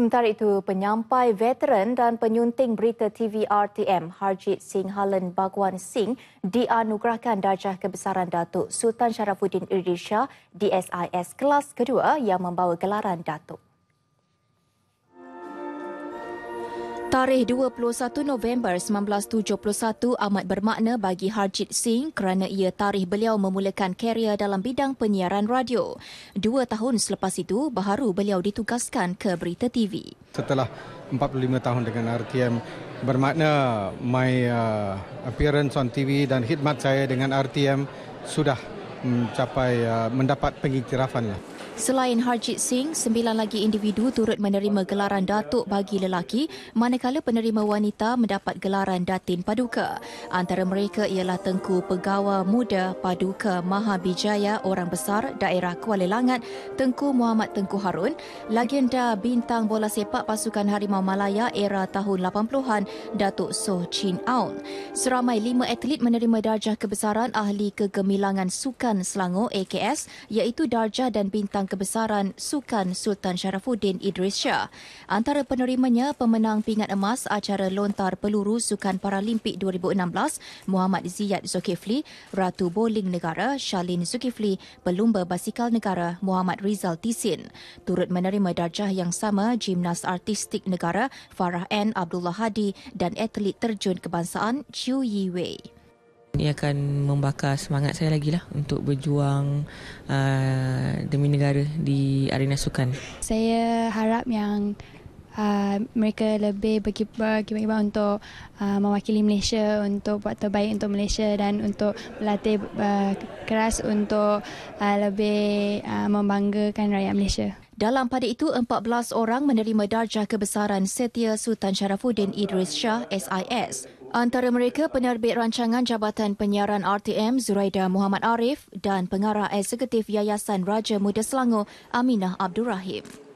Sementara itu, penyampai veteran dan penyunting berita TV RTM, Harjit Singh Halen Bagwan Singh, dianugerahkan darjah kebesaran Datuk Sultan Sharafuddin Irdisha DSIS kelas kedua yang membawa gelaran Datuk. Tarikh 21 November 1971 amat bermakna bagi Harjit Singh kerana ia tarikh beliau memulakan kerjaya dalam bidang penyiaran radio. Dua tahun selepas itu, baru beliau ditugaskan ke Berita TV. Setelah 45 tahun dengan RTM, bermakna my uh, appearance on TV dan khidmat saya dengan RTM sudah mencapai uh, mendapat pengiktirafan. Lah. Selain Harjit Singh, sembilan lagi individu turut menerima gelaran Datuk bagi lelaki, manakala penerima wanita mendapat gelaran Datin Paduka. Antara mereka ialah Tengku Pegawai Muda Paduka Mahabijaya Orang Besar Daerah Kuala Langat, Tengku Muhammad Tengku Harun, legenda bintang bola sepak pasukan Harimau Malaya era tahun 80-an, Datuk Soh Chin Aun. Seramai lima atlet menerima darjah kebesaran Ahli Kegemilangan Sukan Selangor AKS iaitu darjah dan bintang Jabatan Kebesaran Sukan Sultan Sharafuddin Idris Shah. Antara penerimanya, pemenang pingat emas acara lontar peluru Sukan Paralimpik 2016, Muhammad Ziyad Zulkifli, Ratu Bowling Negara Shalin Zulkifli, Pelumba Basikal Negara Muhammad Rizal Tisin. Turut menerima darjah yang sama, Gimnas Artistik Negara Farah N. Abdullah Hadi dan Atlet Terjun Kebangsaan Chiu Yi Wei ia akan membakar semangat saya lagi lah untuk berjuang uh, demi negara di arena sukan. Saya harap yang uh, mereka lebih berkibar-kibar untuk uh, mewakili Malaysia, untuk buat terbaik untuk Malaysia dan untuk melatih uh, keras untuk uh, lebih uh, membanggakan rakyat Malaysia. Dalam pada itu, 14 orang menerima darjah kebesaran Setia Sultan Sharafuddin Idris Shah, SIS. Antara mereka penerbit rancangan Jabatan Penyiaran RTM Zuraida Muhammad Arif dan pengarah eksekutif Yayasan Raja Muda Selangor Aminah Abdul Rahim.